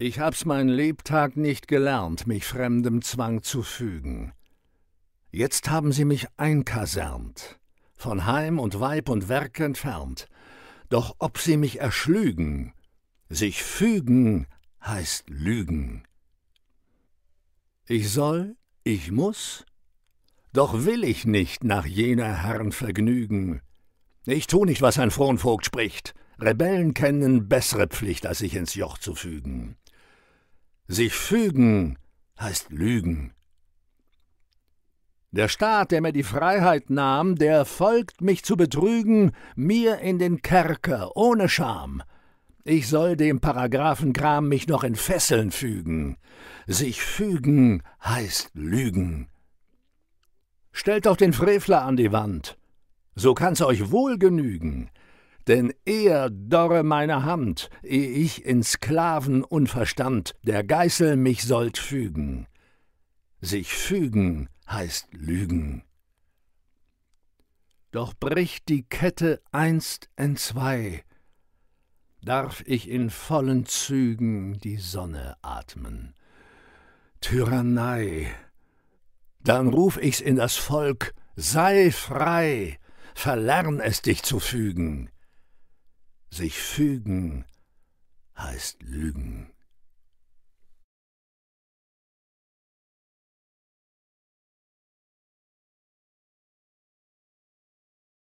Ich hab's mein Lebtag nicht gelernt, mich fremdem Zwang zu fügen. Jetzt haben sie mich einkasernt, von Heim und Weib und Werk entfernt. Doch ob sie mich erschlügen, sich fügen heißt Lügen. Ich soll, ich muss, doch will ich nicht nach jener Herren Vergnügen. Ich tu nicht, was ein Fronvogt spricht. Rebellen kennen bessere Pflicht, als sich ins Joch zu fügen. Sich fügen heißt Lügen. Der Staat, der mir die Freiheit nahm, der folgt mich zu betrügen, mir in den Kerker ohne Scham. Ich soll dem Paragraphengram mich noch in Fesseln fügen. Sich fügen heißt Lügen. Stellt doch den Frevler an die Wand, so kann's euch wohl genügen. Denn er dorre meine Hand, eh ich in Sklaven unverstand der Geißel mich sollt fügen. Sich fügen heißt Lügen. Doch bricht die Kette einst entzwei, darf ich in vollen Zügen die Sonne atmen. Tyrannei! Dann ruf ich's in das Volk, sei frei, verlern es dich zu fügen. Sich fügen heißt lügen.